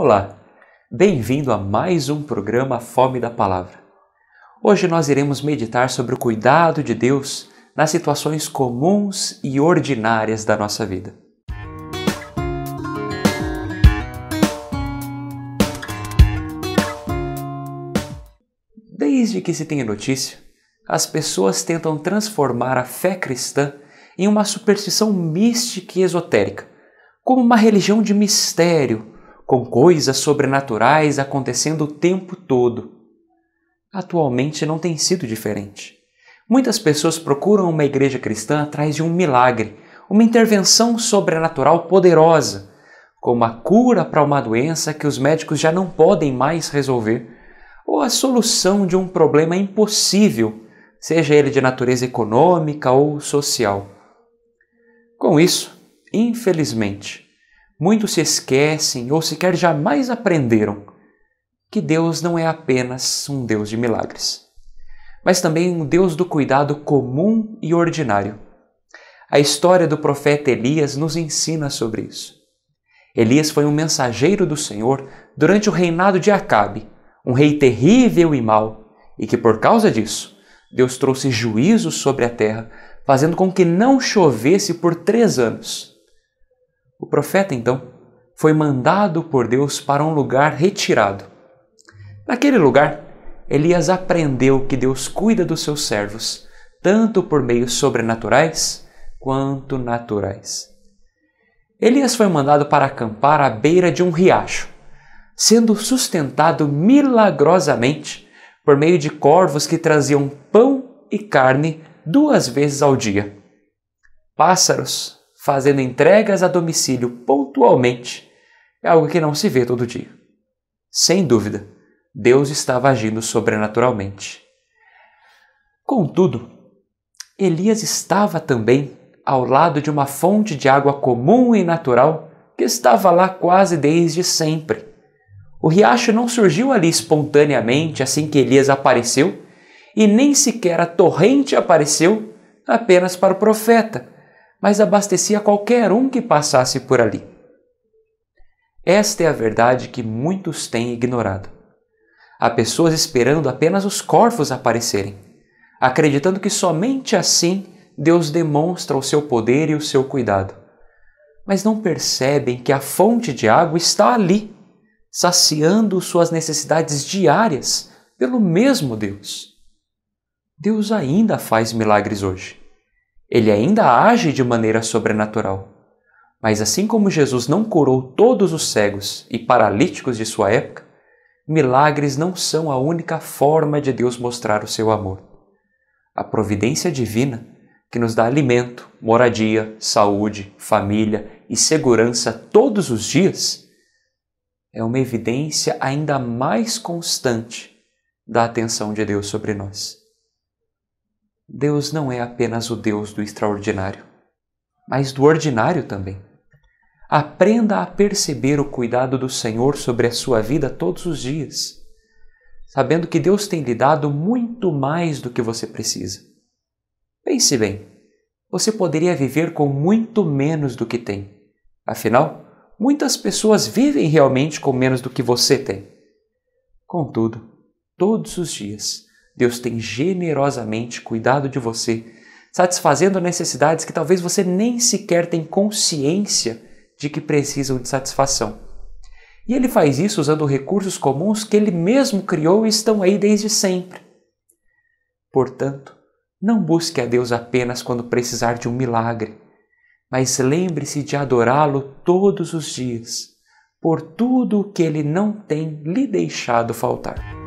Olá, bem-vindo a mais um programa Fome da Palavra. Hoje nós iremos meditar sobre o cuidado de Deus nas situações comuns e ordinárias da nossa vida. Desde que se tenha notícia, as pessoas tentam transformar a fé cristã em uma superstição mística e esotérica, como uma religião de mistério com coisas sobrenaturais acontecendo o tempo todo. Atualmente não tem sido diferente. Muitas pessoas procuram uma igreja cristã atrás de um milagre, uma intervenção sobrenatural poderosa, como a cura para uma doença que os médicos já não podem mais resolver, ou a solução de um problema impossível, seja ele de natureza econômica ou social. Com isso, infelizmente, muitos se esquecem ou sequer jamais aprenderam que Deus não é apenas um Deus de milagres, mas também um Deus do cuidado comum e ordinário. A história do profeta Elias nos ensina sobre isso. Elias foi um mensageiro do Senhor durante o reinado de Acabe, um rei terrível e mau, e que por causa disso, Deus trouxe juízo sobre a terra, fazendo com que não chovesse por três anos. O profeta, então, foi mandado por Deus para um lugar retirado. Naquele lugar, Elias aprendeu que Deus cuida dos seus servos, tanto por meios sobrenaturais quanto naturais. Elias foi mandado para acampar à beira de um riacho, sendo sustentado milagrosamente por meio de corvos que traziam pão e carne duas vezes ao dia. Pássaros fazendo entregas a domicílio pontualmente, é algo que não se vê todo dia. Sem dúvida, Deus estava agindo sobrenaturalmente. Contudo, Elias estava também ao lado de uma fonte de água comum e natural que estava lá quase desde sempre. O riacho não surgiu ali espontaneamente assim que Elias apareceu, e nem sequer a torrente apareceu apenas para o profeta, mas abastecia qualquer um que passasse por ali. Esta é a verdade que muitos têm ignorado. Há pessoas esperando apenas os corvos aparecerem, acreditando que somente assim Deus demonstra o seu poder e o seu cuidado. Mas não percebem que a fonte de água está ali, saciando suas necessidades diárias pelo mesmo Deus. Deus ainda faz milagres hoje ele ainda age de maneira sobrenatural. Mas assim como Jesus não curou todos os cegos e paralíticos de sua época, milagres não são a única forma de Deus mostrar o seu amor. A providência divina, que nos dá alimento, moradia, saúde, família e segurança todos os dias, é uma evidência ainda mais constante da atenção de Deus sobre nós. Deus não é apenas o Deus do extraordinário, mas do ordinário também. Aprenda a perceber o cuidado do Senhor sobre a sua vida todos os dias, sabendo que Deus tem lhe dado muito mais do que você precisa. Pense bem, você poderia viver com muito menos do que tem. Afinal, muitas pessoas vivem realmente com menos do que você tem. Contudo, todos os dias, Deus tem generosamente cuidado de você, satisfazendo necessidades que talvez você nem sequer tem consciência de que precisam de satisfação. E ele faz isso usando recursos comuns que ele mesmo criou e estão aí desde sempre. Portanto, não busque a Deus apenas quando precisar de um milagre, mas lembre-se de adorá-lo todos os dias, por tudo o que ele não tem lhe deixado faltar.